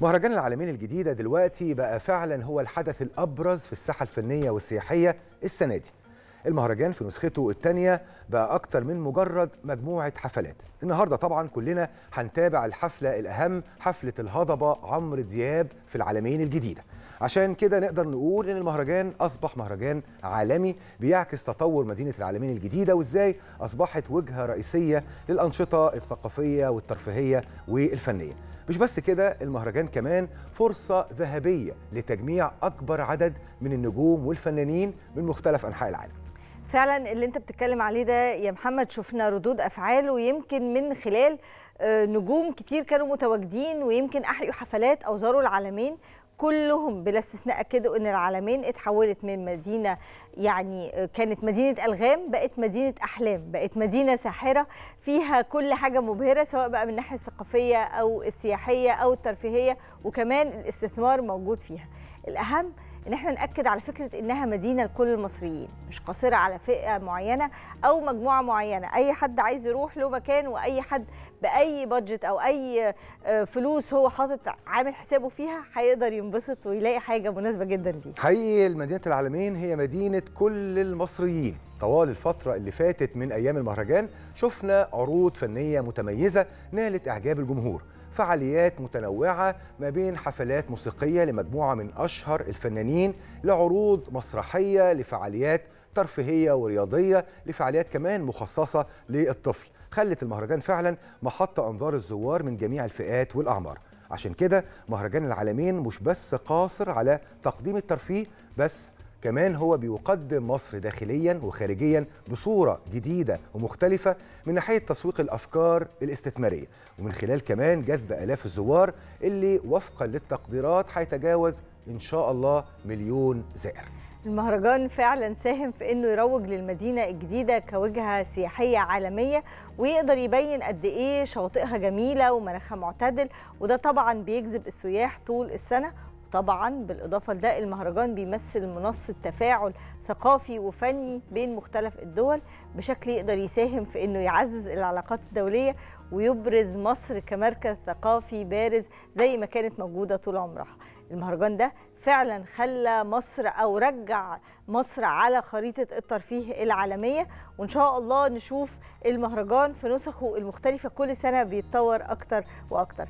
مهرجان العالمين الجديدة دلوقتي بقى فعلا هو الحدث الأبرز في الساحة الفنية والسياحية السنة دي المهرجان في نسخته الثانية بقى أكتر من مجرد مجموعة حفلات النهاردة طبعا كلنا هنتابع الحفلة الأهم حفلة الهضبة عمرو دياب في العالمين الجديدة عشان كده نقدر نقول ان المهرجان اصبح مهرجان عالمي بيعكس تطور مدينه العالمين الجديده وازاي اصبحت وجهه رئيسيه للانشطه الثقافيه والترفيهيه والفنيه مش بس كده المهرجان كمان فرصه ذهبيه لتجميع اكبر عدد من النجوم والفنانين من مختلف انحاء العالم فعلا اللي انت بتتكلم عليه ده يا محمد شفنا ردود افعال ويمكن من خلال آه، نجوم كتير كانوا متواجدين ويمكن احيوا حفلات او زاروا العالمين كلهم بلا استثناء اكدوا ان العالمين اتحولت من مدينه يعني آه، كانت مدينه الغام بقت مدينه احلام بقت مدينه ساحره فيها كل حاجه مبهره سواء بقى من الناحيه الثقافيه او السياحيه او الترفيهيه وكمان الاستثمار موجود فيها الاهم ان احنا ناكد على فكره انها مدينه لكل المصريين مش قاصره على فئه معينه او مجموعه معينه اي حد عايز يروح له مكان واي حد باي بادجت او اي آه، فلوس هو حاطط عامل حسابه فيها هيقدر ينبسط ويلاقي حاجه مناسبه جدا ليه حقيقي مدينه العالمين هي مدينه كل المصريين طوال الفترة اللي فاتت من أيام المهرجان شفنا عروض فنية متميزة نالت إعجاب الجمهور فعاليات متنوعة ما بين حفلات موسيقية لمجموعة من أشهر الفنانين لعروض مسرحية لفعاليات ترفيهية ورياضية لفعاليات كمان مخصصة للطفل خلت المهرجان فعلا محط أنظار الزوار من جميع الفئات والأعمار عشان كده مهرجان العالمين مش بس قاصر على تقديم الترفيه بس كمان هو بيقدم مصر داخليا وخارجيا بصورة جديدة ومختلفة من ناحية تسويق الأفكار الاستثمارية ومن خلال كمان جذب آلاف الزوار اللي وفقا للتقديرات هيتجاوز إن شاء الله مليون زائر المهرجان فعلا ساهم في انه يروج للمدينه الجديده كوجهه سياحيه عالميه ويقدر يبين قد ايه شواطئها جميله ومناخها معتدل وده طبعا بيجذب السياح طول السنه طبعا بالإضافة لده المهرجان بيمثل منصة تفاعل ثقافي وفني بين مختلف الدول بشكل يقدر يساهم في أنه يعزز العلاقات الدولية ويبرز مصر كمركز ثقافي بارز زي ما كانت موجودة طول عمرها المهرجان ده فعلا خلى مصر او رجع مصر على خريطه الترفيه العالميه وان شاء الله نشوف المهرجان في نسخه المختلفه كل سنه بيتطور اكتر واكتر